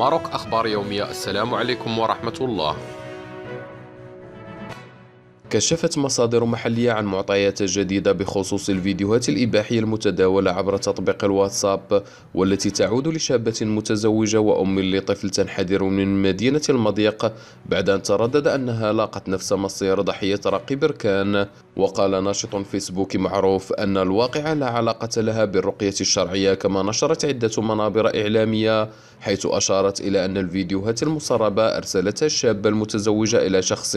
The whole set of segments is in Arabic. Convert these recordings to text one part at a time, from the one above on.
ماروك أخبار يومية السلام عليكم ورحمة الله كشفت مصادر محلية عن معطيات جديدة بخصوص الفيديوهات الإباحية المتداولة عبر تطبيق الواتساب والتي تعود لشابة متزوجة وأم لطفل تنحدر من مدينة المضيق بعد أن تردد أنها لاقت نفس مصير ضحية رقي بركان وقال ناشط فيسبوك معروف أن الواقعة لا علاقة لها بالرقية الشرعية كما نشرت عدة منابر إعلامية حيث أشارت إلى أن الفيديوهات المسربة أرسلتها الشابة المتزوجة إلى شخص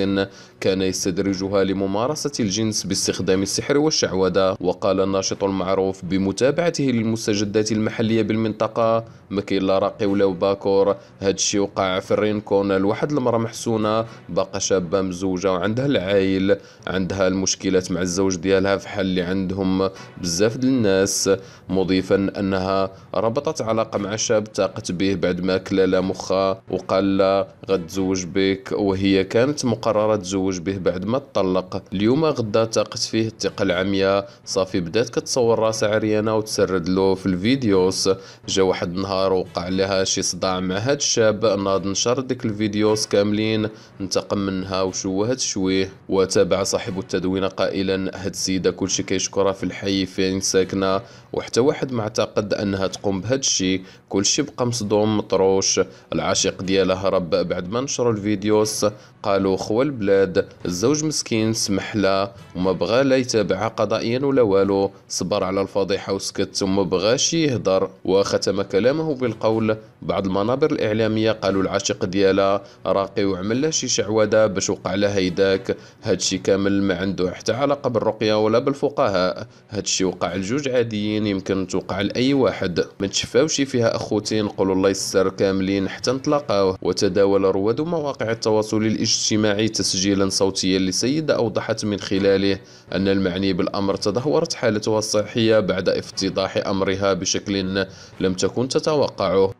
كان يستدرجها لممارسة الجنس باستخدام السحر والشعوذة وقال الناشط المعروف بمتابعته للمستجدات المحلية بالمنطقة مكيلا راقي ولو باكور هادشي وقع في الرينكون لواحد المرأة محسونة باقا شابة مزوجة وعندها العايل عندها المشكلات مع الزوج ديالها في حل اللي عندهم بزاف الناس مضيفا أنها ربطت علاقة مع شاب تاقت به عليه بعد ما كلا لا مخها وقال لا غتزوج بك وهي كانت مقررة تزوج به بعد ما تطلق اليوم غدا تاقت فيه الثقة العمياء صافي بدات كتصور راسها عريانة وتسرد له في الفيديوز جا واحد النهار وقع لها شي صداع مع هاد الشاب ناض نشر ديك الفيديوز كاملين انتقم منها وشوهت شويه وتابع صاحب التدوين قائلا هاد السيدة كلشي كيشكرها في الحي فين ساكنة وحتى واحد ما اعتقد انها تقوم بهاد الشي كلشي بقى مصدوم الام مطروش العاشق ديالها هرب بعد ما نشروا الفيديوز قالوا خوى البلاد الزوج مسكين سمح له وما بغى لا يتابعها قضائيا ولا والو صبر على الفضيحه وسكت وما بغاش يهضر وختم كلامه بالقول بعض المنابر الاعلاميه قالوا العاشق ديالها راقي وعمل له شي شعوذه باش وقع لها هيداك هادشي كامل ما عنده حتى علاقه بالرقيه ولا بالفقهاء هادشي وقع لجوج عاديين يمكن توقع لاي واحد ما تشفاوش فيها اخوتي نقولوا الله يسر كاملين حتى نتلاقاوه وتداول رواد مواقع التواصل الاجتماعي تسجيلا صوتيا لسيدة أوضحت من خلاله أن المعني بالأمر تدهورت حالتها الصحية بعد افتضاح أمرها بشكل لم تكن تتوقعه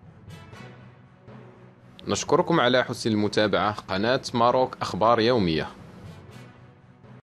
نشكركم على حسن المتابعة قناة ماروك أخبار يومية